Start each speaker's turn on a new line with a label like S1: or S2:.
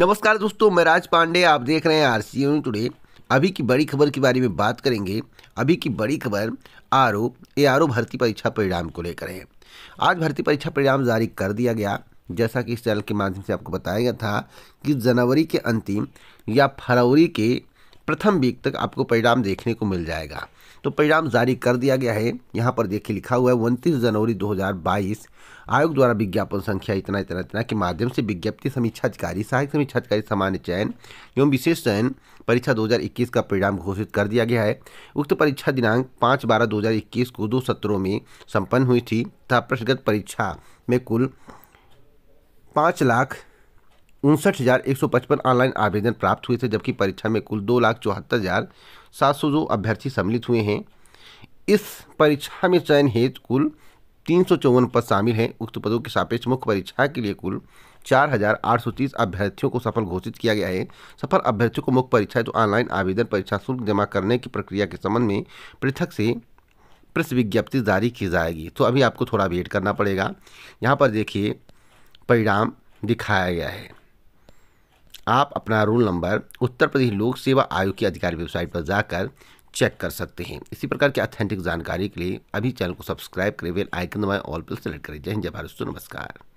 S1: नमस्कार दोस्तों मैं राज पांडे आप देख रहे हैं आर सी टुडे अभी की बड़ी खबर के बारे में बात करेंगे अभी की बड़ी खबर R O A R O भर्ती परीक्षा परिणाम को लेकर है आज भर्ती परीक्षा परिणाम जारी कर दिया गया जैसा कि इस चैनल के माध्यम से आपको बताया गया था कि जनवरी के अंतिम या फरवरी के प्रथम वीक तक आपको परिणाम देखने को मिल जाएगा तो परिणाम जारी कर दिया गया है यहाँ पर देखिए लिखा हुआ है उनतीस जनवरी 2022 आयोग द्वारा विज्ञापन संख्या इतना इतना इतना के माध्यम से विज्ञप्ति समीक्षा अधिकारी सहायक समीक्षा अधिकारी सामान्य चयन एवं विशेष चयन परीक्षा 2021 का परिणाम घोषित कर दिया गया है उक्त परीक्षा दिनांक पाँच बारह 2021 को दो सत्रों में संपन्न हुई थी तथा प्रश्नगत परीक्षा में कुल पाँच लाख उनसठ हज़ार एक सौ पचपन ऑनलाइन आवेदन प्राप्त हुए थे जबकि परीक्षा में कुल दो लाख चौहत्तर हज़ार सात सौ दो अभ्यर्थी सम्मिलित हुए हैं इस परीक्षा में चयन हेतु कुल तीन सौ चौवन पद शामिल हैं उक्त पदों के सापेक्ष मुख्य परीक्षा के लिए कुल चार हज़ार आठ सौ तीस अभ्यर्थियों को सफल घोषित किया गया है सफल अभ्यर्थियों को मुख्य परीक्षा तो ऑनलाइन आवेदन परीक्षा शुल्क जमा करने की प्रक्रिया के संबंध में पृथक से प्रेस विज्ञप्ति जारी की जाएगी तो अभी आपको थोड़ा वेट करना पड़ेगा यहाँ पर देखिए परिणाम दिखाया गया है आप अपना रोल नंबर उत्तर प्रदेश लोक सेवा आयोग की अधिकारी वेबसाइट पर जाकर चेक कर सकते हैं इसी प्रकार की अथेंटिक जानकारी के लिए अभी चैनल को सब्सक्राइब करें बेल आइकन दबाएं ऑल पर सेलेक्ट करें जय हिंद जय भारत नमस्कार